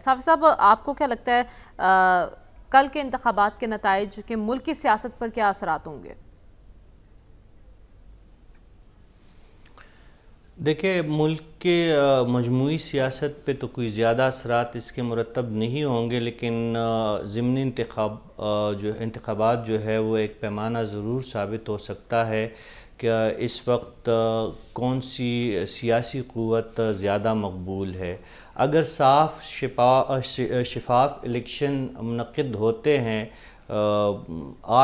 साफी साहब आपको क्या लगता है आ, कल के इंतबात के नतज के मुल्क की सियासत पर क्या असरात होंगे देखिए मुल्क के मजमू सियासत पे तो कोई ज़्यादा असरा इसके मुरतब नहीं होंगे लेकिन ज़मनी इंतखब जो इंतबात जो है वो एक पैमाना ज़रूर साबित हो सकता है कि इस वक्त कौन सी सियासी क़वत ज़्यादा मकबूल है अगर साफ शिपा शफाफ इलेक्शन मनद होते हैं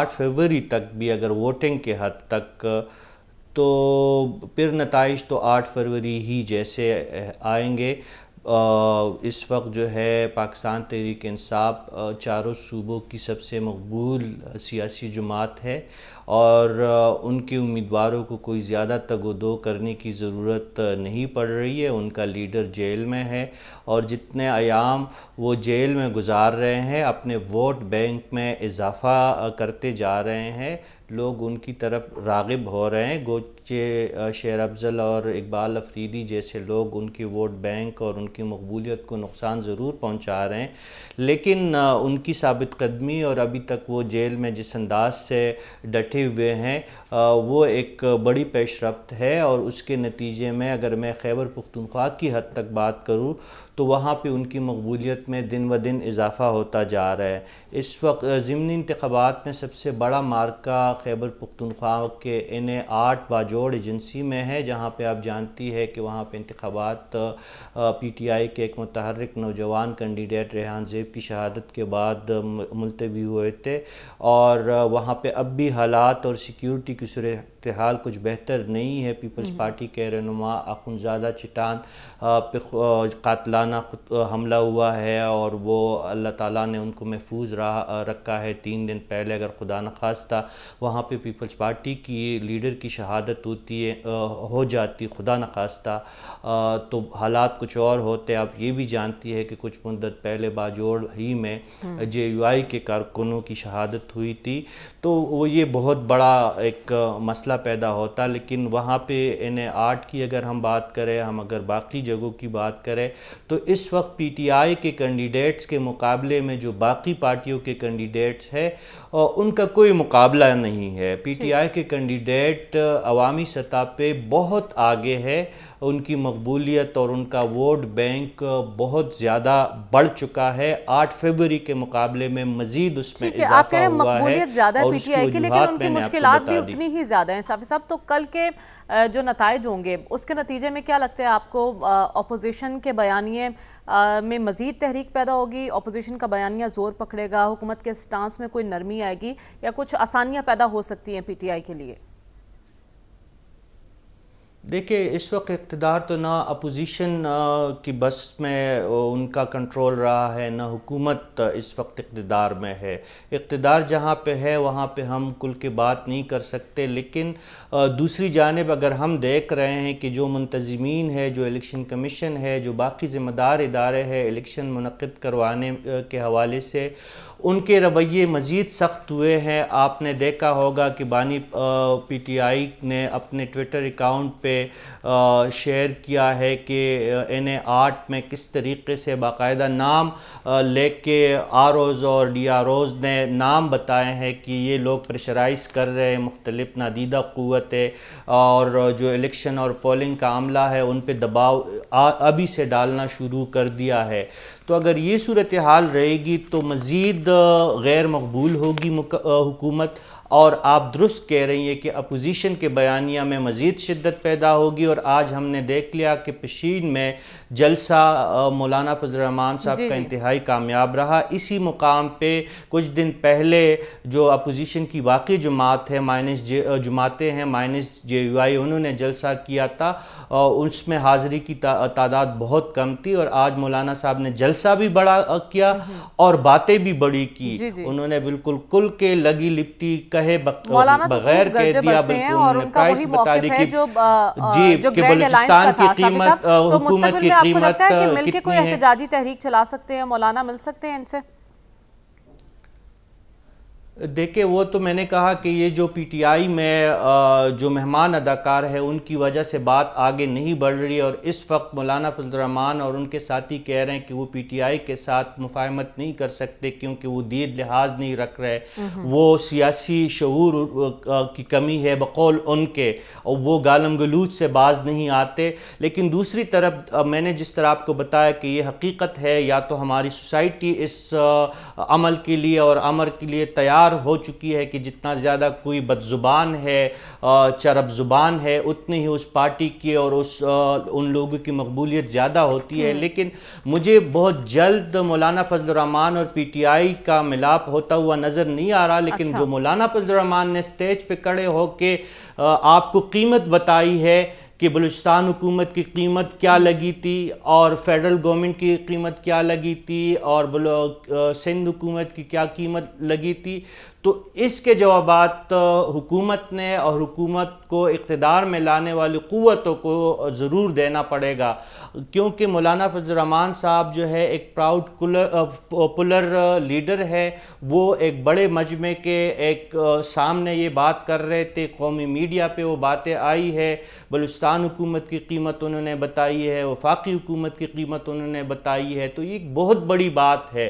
आठ फरवरी तक भी अगर वोटिंग के हद तक तो फिर नतज तो आठ फरवरी ही जैसे आएंगे इस वक्त जो है पाकिस्तान तहरीक इंसाफ चारों सूबों की सबसे मकबूल सियासी जमात है और उनके उम्मीदवारों को कोई ज़्यादा तगोदो करने की ज़रूरत नहीं पड़ रही है उनका लीडर जेल में है और जितने आयाम वो जेल में गुजार रहे हैं अपने वोट बैंक में इजाफ़ा करते जा रहे हैं लोग उनकी तरफ रागब हो रहे हैं गोचे शेर अफजल और इकबाल अफरीदी जैसे लोग उनकी वोट बैंक और उनकी मकबूलीत को नुकसान ज़रूर पहुँचा रहे हैं लेकिन उनकी सबित कदमी और अभी तक वो जेल में जिस अंदाज से डटे हुए हैं वो एक बड़ी पेशरफ्त है और उसके नतीजे में अगर मैं खैबर पुख्तनख्वा की हद तक बात करूँ तो वहाँ पर उनकी मकबूलीत में दिन ब दिन इजाफ़ा होता जा रहा है इस वक्त ज़मनी इंतबात में सबसे बड़ा मार्का खैबर पुख्तनख्वा के एन ए आठ बाजोड़ एजेंसी में है जहाँ पर आप जानती है कि वहाँ पर इंतबात पी टी आई के एक मतहरक नौजवान कैंडिडेट रेहान जेब की शहादत के बाद मुलतवी हुए थे और वहाँ पर अब भी हालात और सिक्योरिटी की सूरत हाल कुछ बेहतर नहीं है पीपल्स हम्म। पार्टी के रहनुमा अखुनजादा चटान पे कातलाना हमला हुआ है और वो अल्लाह ताला ने उनको महफूज रहा रखा है तीन दिन पहले अगर खुदा न खास्ता वहाँ पे पीपल्स पार्टी की लीडर की शहादत होती है हो जाती खुदा न खास्ता तो हालात कुछ और होते आप ये भी जानती है कि कुछ मुद्दत पहले बाजोड़ ही में हम्म। जे यू आई के कारकुनों की शहादत हुई थी तो वो ये बहुत बड़ा एक मसला मसला पैदा होता लेकिन वहाँ पे एन आर्ट की अगर हम बात करें हम अगर बाकी जगहों की बात करें तो इस वक्त पी टी आई के कैंडिडेट्स के मुकाबले में जो बाकी पार्टियों के कैंडिडेट्स है और उनका कोई मुकाबला नहीं है पी टी आई के कैंडिडेट अवामी सतह पर बहुत आगे है उनकी मकबूलियत और उनका वोट बैंक बहुत ज़्यादा बढ़ चुका है आठ फरवरी के मुकाबले में मजीद उसमें मकबूलियत ज़्यादा है पीटीआई की लेकिन उनकी मुश्किल भी उतनी ही ज़्यादा हैं साफी साहब तो कल के जो नतज होंगे उसके नतीजे में क्या लगता है आपको अपोजिशन के बयानिए में मज़ीद तहरीक पैदा होगी अपोजिशन का बयानिया ज़ोर पकड़ेगा हुकूमत के स्टांस में कोई नरमी आएगी या कुछ आसानियाँ पैदा हो सकती हैं पी टी आई के लिए देखिए इस वक्त इकतदार तो ना अपोजिशन की बस में उनका कंट्रोल रहा है ना हुकूमत इस वक्त इकतदार में है इकतदार जहाँ पे है वहाँ पे हम कुल के बात नहीं कर सकते लेकिन दूसरी जानब अगर हम देख रहे हैं कि जो मुंतजमीन है जो इलेक्शन कमीशन है जो बाकी ज़िम्मेदार इदारे हैं इलेक्शन मनद करवाने के हवाले से उनके रवैये मज़ीद सख्त हुए हैं आपने देखा होगा कि बानी पीटीआई ने अपने ट्विटर अकाउंट पे शेयर किया है कि एन ए आर्ट में किस तरीके से बाकायदा नाम लेके आर ओज़ और डी आर ओज़ ने नाम बताए हैं कि ये लोग प्रेशराइज कर रहे हैं मुख्तलिफ नादीदा क़वतें और जो इलेक्शन और पोलिंग का अमला है उन पर दबाव अभी से डालना शुरू कर दिया है तो अगर ये सूरत हाल रहेगी तो मज़ीद गैर मकबूल होगी हुकूमत और आप दुरुस्त कह रही हैं कि अपोजिशन के बयानिया में मज़ीद शिद्दत पैदा होगी और आज हमने देख लिया कि पशीन में जलसा मौलाना फजलरहमान साहब का इंतहाई कामयाब रहा इसी मुकाम पर कुछ दिन पहले जो अपोजिशन की वाकई जमात है माइनस जे जमातें हैं माइनस जे यू आई उन्होंने जलसा किया था उसमें हाज़िरी की ता, तादाद बहुत कम थी और आज मौलाना साहब ने जलसा भी बड़ा किया हम्म, हम्म। और बातें भी बड़ी की जी जी। उन्होंने बिल्कुल कुल के लगी लिपटी कहे तो बगैर कह दिया बिल्कुल प्राइस बता दी कि जी बलुचि की कीमत तो हुकूमत की आपको लगता है कि मिलके कोई एहतजाजी तहरीक चला सकते हैं मौलाना मिल सकते हैं इनसे देखिए वो तो मैंने कहा कि ये जो पीटीआई में जो मेहमान अदाकार है उनकी वजह से बात आगे नहीं बढ़ रही और इस वक्त मौलाना फजलरहमान और उनके साथी कह रहे हैं कि वो पीटीआई के साथ मुफाहमत नहीं कर सकते क्योंकि वो दीद लिहाज नहीं रख रहे वो सियासी शहूर की कमी है बकौल उनके और वो गालम गलूच से बाज नहीं आते लेकिन दूसरी तरफ मैंने जिस तरह आपको बताया कि ये हकीकत है या तो हमारी सोसाइटी इस अमल के लिए और अमर के लिए तैयार बार हो चुकी है कि जितना ज़्यादा कोई बदजुबान है चरब ज़ुबान है उतनी ही उस पार्टी की और उस उन लोगों की मकबूलियत ज़्यादा होती है हम्म। लेकिन मुझे बहुत जल्द मौलाना फजलरहमान और पी टी आई का मिलाप होता हुआ नज़र नहीं आ रहा लेकिन अच्छा। जो मौलाना फजलरहमान ने स्टेज पर खड़े होकर आपको कीमत बताई है कि बलूचिस्तान हुकूमत की कीमत क्या लगी थी और फेडरल गवर्नमेंट की कीमत क्या लगी थी और सिंध हुकूमत की क्या कीमत लगी थी तो इसके जवाब हुकूमत ने और हुकूमत को इकतदार में लाने वाली क़वतों को ज़रूर देना पड़ेगा क्योंकि मौलाना फजलरहमान साहब जो है एक प्राउड पॉपुलर लीडर है वो एक बड़े मजमे के एक सामने ये बात कर रहे थे कौमी मीडिया पे वो बातें आई है बलुस्तान पाकिस्तान हुकूमत की कीमत उन्होंने बताई है वफाकी हुकूमत की कीमत उन्होंने बताई है तो ये एक बहुत बड़ी बात है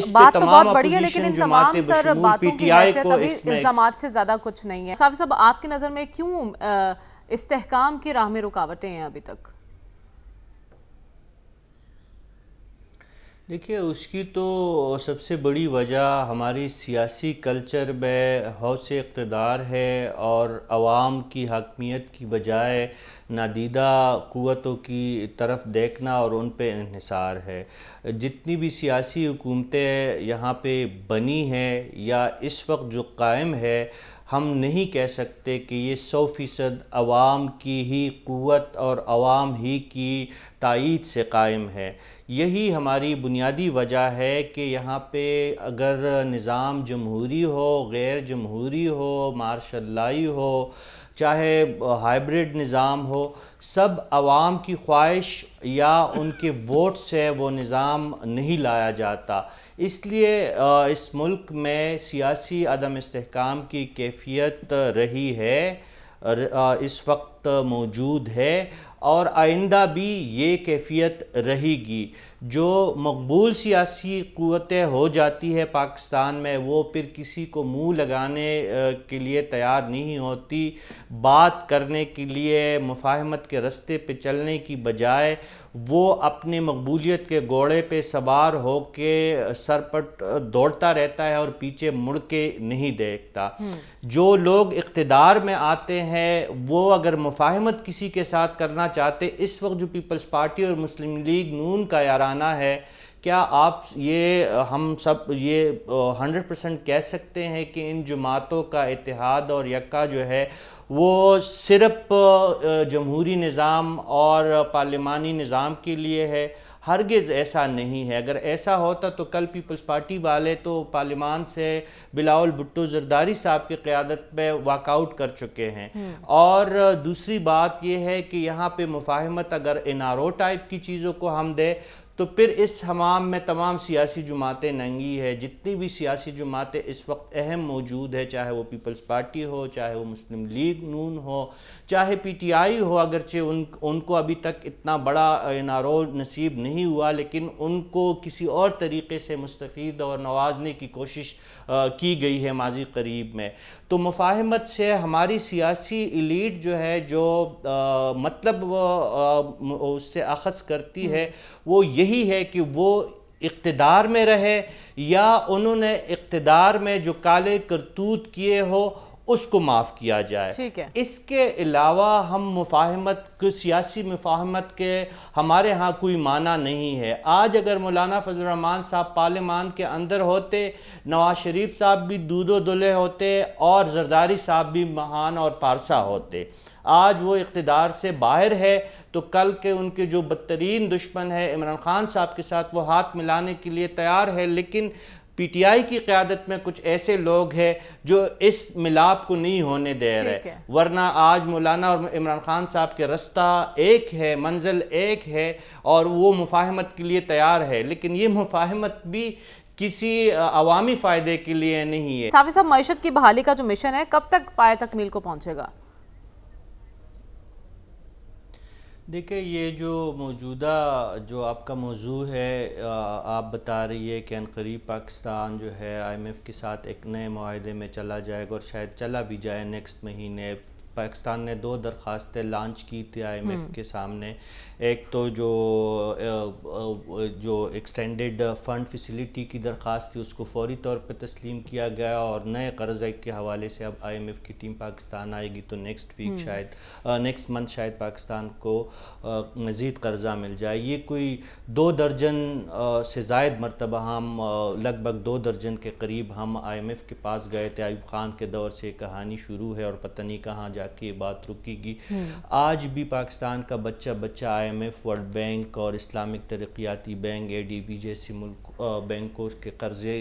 इस बात तो बहुत बड़ी है लेकिन इन तमाम बातों की इल्जाम से ज़्यादा कुछ नहीं है साहब साहब आपकी नज़र में क्यों इस्तेकाम की राह में रुकावटें हैं अभी तक देखिए उसकी तो सबसे बड़ी वजह हमारी सियासी कल्चर में हौस इकतदार है और आवाम की हकमीत की बजाय नादीदा क़वतों की तरफ देखना और उन पर इसार है जितनी भी सियासी हुकूमतें यहाँ पे बनी हैं या इस वक्त जो कायम है हम नहीं कह सकते कि ये सौ फ़ीसद आवाम की ही क़वत और आवाम ही की तइद से कायम है यही हमारी बुनियादी वजह है कि यहाँ पे अगर निज़ाम जमहूरी हो गैर जमहूरी हो मार्शलाई हो चाहे हाइब्रिड निज़ाम हो सब आवाम की ख्वाहिश या उनके वोट से वो निज़ाम नहीं लाया जाता इसलिए इस मुल्क में सियासी अदम इसकाम की कैफियत रही है इस वक्त मौजूद है और आइंदा भी ये कैफियत रहेगी जो मकबूल सियासी क़वतें हो जाती है पाकिस्तान में वो फिर किसी को मुंह लगाने के लिए तैयार नहीं होती बात करने के लिए मुफाहमत के रस्ते पे चलने की बजाय वो अपने मकबूलियत के घोड़े पे सवार हो के सर दौड़ता रहता है और पीछे मुड़ के नहीं देखता हम्म। जो लोग इकतदार में आते हैं वो अगर मुफाहमत किसी के साथ करना चाहते इस वक्त जो पीपल्स पार्टी और मुस्लिम लीग नून का याराना है क्या आप ये हम सब ये हंड्रेड परसेंट कह सकते हैं कि इन जमातों का इतिहाद और यक्का जो है वो सिर्फ जमहूरी निज़ाम और पार्लिमानी निज़ाम के लिए है हरगिज़ ऐसा नहीं है अगर ऐसा होता तो कल पीपल्स पार्टी वाले तो पार्लियामान से बिलाल भुट्टो जरदारी साहब की क़्यादत पे वाकआउट कर चुके हैं हम्म। और दूसरी बात यह है कि यहाँ पे मुफाहमत अगर एन टाइप की चीज़ों को हम दें तो फिर इस हमाम में तमाम सियासी जमातें नंगी है जितनी भी सियासी जमातें इस वक्त अहम मौजूद है चाहे वो पीपल्स पार्टी हो चाहे वो मुस्लिम लीग नून हो चाहे पी टी आई हो अगरचे उन उनको अभी तक इतना बड़ा नारो नसीब नहीं हुआ लेकिन उनको किसी और तरीके से मुस्तफ़ और नवाजने की कोशिश की गई है माजी करीब में तो मुफाहमत से हमारी सियासी इलीट जो है जो आ, मतलब उससे अखज़ करती हम्म। है वो यही यही है कि वो इकतदार में रहे या उन्होंने इकतदार में जो काले करतूत किए हो उसको माफ़ किया जाए ठीक है इसके अलावा हम मुफाहमत सियासी मुफाहमत के हमारे यहाँ कोई माना नहीं है आज अगर मौलाना फजलरहमान साहब पार्लियामान के अंदर होते नवाज शरीफ साहब भी दूधो दुल्हे होते और जरदारी साहब भी महान और पारसा होते आज वो इकतदार से बाहर है तो कल के उनके जो बदतरीन दुश्मन है इमरान खान साहब के साथ वो हाथ मिलाने के लिए तैयार है लेकिन पीटीआई की क्यादत में कुछ ऐसे लोग हैं जो इस मिलाप को नहीं होने दे रहे वरना आज मौलाना और इमरान खान साहब के रास्ता एक है मंजिल एक है और वो मुफाहमत के लिए तैयार है लेकिन ये मुफाहमत भी किसी अवामी फ़ायदे के लिए नहीं है साफी साहब मीशत की बहाली का जो मिशन है कब तक पाए तकमील को पहुँचेगा देखिए ये जो मौजूदा जो आपका मौजू है आ, आप बता रही है कि अनकरीब पाकिस्तान जो है आईएमएफ के साथ एक नए माहे में चला जाएगा और शायद चला भी जाए नेक्स्ट महीने पाकिस्तान ने दो दरख्वास्तें लॉन्च की थी आईएमएफ हम्म। के सामने एक तो जो जो एक्सटेंडेड फंड फैसिलिटी की दरख्वास्त थी उसको फौरी तौर पर तस्लीम किया गया और नए कर्जे के हवाले से अब आईएमएफ की टीम पाकिस्तान आएगी तो नेक्स्ट हम्म। वीक शायद नेक्स्ट मंथ शायद पाकिस्तान को मज़ीद कर्जा मिल जाए ये कोई दो दर्जन से जायद मरतबा हम लगभग दो दर्जन के करीब हम एफ़ के पास गए थे आयुब खान के दौर से कहानी शुरू है और पता नहीं कहाँ जा जाके ये बात रुकेगी हम्म। आज भी पाकिस्तान का बच्चा बच्चा आईएमएफ वर्ल्ड बैंक और इस्लामिक तरक्याती बैंक ए डी बी जैसे मुल्क बैंकों के कर्ज़े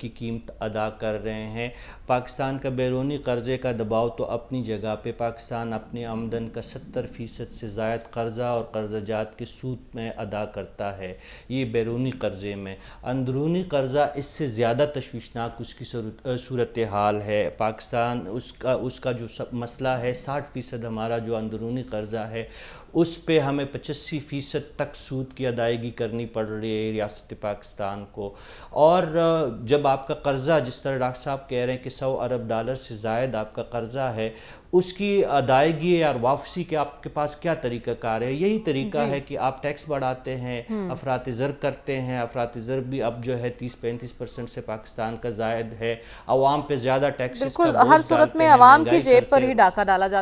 की कीमत अदा कर रहे हैं पाकिस्तान का बैरूनी कर्ज़े का दबाव तो अपनी जगह पर पाकिस्तान अपनी आमदन का सत्तर फ़ीसद से ज़ायद कर्ज़ा और कर्जा जात के सूद में अदा करता है ये बैरूनी कर्ज़े में अंदरूनी कर्ज़ा इससे ज़्यादा तशवीशनाक उसकी सूरत हाल है पाकिस्तान उसका उसका जो सब मसला है साठ फ़ीसद हमारा जो अंदरूनी कर्जा है उस पे हमें पचासी फ़ीसद तक सूद की अदायगी करनी पड़ रही है रियासत पाकिस्तान को और जब आपका कर्ज़ा जिस तरह डॉक्टर साहब कह रहे हैं कि सौ अरब डॉलर से जायद आपका कर्ज़ा है उसकी अदायगी और वापसी के आपके पास क्या तरीक़ाकार है यही तरीका है कि आप टैक्स बढ़ाते हैं हम्म। अफरात ज़र करते हैं अफरात ज़र भी अब जो है तीस पैंतीस परसेंट से पाकिस्तान का जायद है अवाम पे ज़्यादा टैक्स हर सूरत में आवाम की जेब पर ही डाका डाला जाता